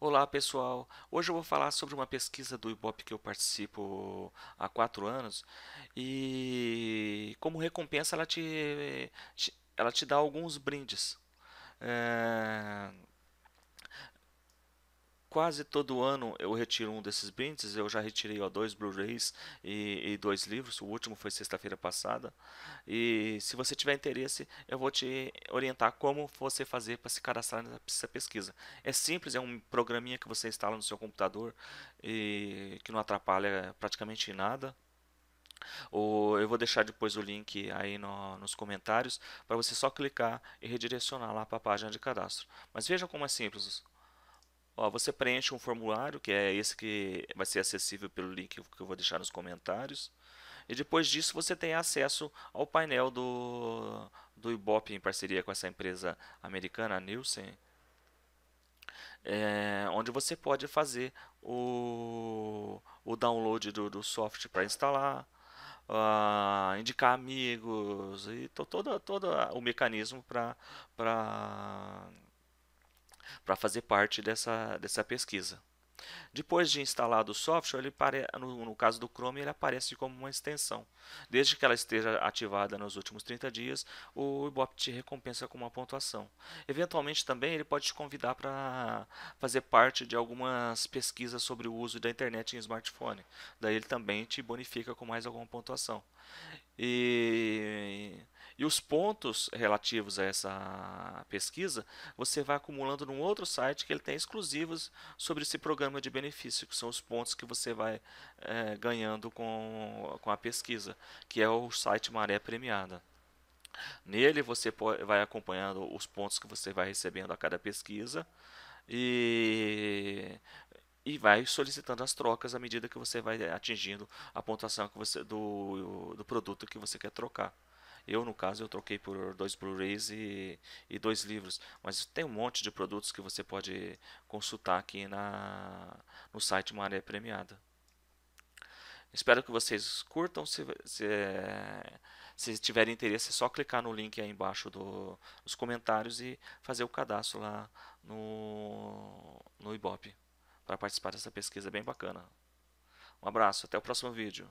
Olá pessoal, hoje eu vou falar sobre uma pesquisa do IBOP que eu participo há quatro anos e como recompensa ela te, ela te dá alguns brindes. É quase todo ano eu retiro um desses brindes. Eu já retirei ó, dois Blu-rays e, e, dois livros. O último foi sexta-feira passada. E se você tiver interesse, eu vou te orientar como você fazer para se cadastrar nessa pesquisa. É simples, é um programinha que você instala no seu computador e que não atrapalha praticamente nada. Ou eu vou deixar depois o link aí no, nos comentários para você só clicar e redirecionar lá para a página de cadastro. Mas veja como é simples. Ó, você preenche um formulário, que é esse que vai ser acessível pelo link que eu vou deixar nos comentários. E depois disso você tem acesso ao painel do, do IBOP em parceria com essa empresa americana, a Nielsen, é, onde você pode fazer o, o download do, do software para instalar, Uh, indicar amigos e todo, todo o mecanismo para para fazer parte dessa, dessa pesquisa. Depois de instalado o software, ele pare... no, no, caso do Chrome, ele aparece como uma extensão. Desde que ela esteja ativada nos últimos 30 dias, o Ibop te recompensa com uma pontuação. Eventualmente também ele pode te convidar para fazer parte de algumas pesquisas sobre o uso da internet em smartphone. Daí ele também te bonifica com mais alguma pontuação. E e os pontos relativos a essa pesquisa você vai acumulando num outro site que ele tem exclusivos sobre esse programa de benefício, que são os pontos que você vai é, ganhando com, com a pesquisa, que é o site Maré Premiada. Nele você vai acompanhando os pontos que você vai recebendo a cada pesquisa e, e vai solicitando as trocas à medida que você vai atingindo a pontuação que você, do, do produto que você quer trocar. Eu, no caso, eu troquei por dois Blu-rays e, e dois livros. Mas tem um monte de produtos que você pode consultar aqui na, no site Uma Área Premiada. Espero que vocês curtam. Se, se, eh, se tiverem interesse, é só clicar no link aí embaixo do, dos comentários e fazer o cadastro lá no, no Ibope para participar dessa pesquisa bem bacana. Um abraço, até o próximo vídeo.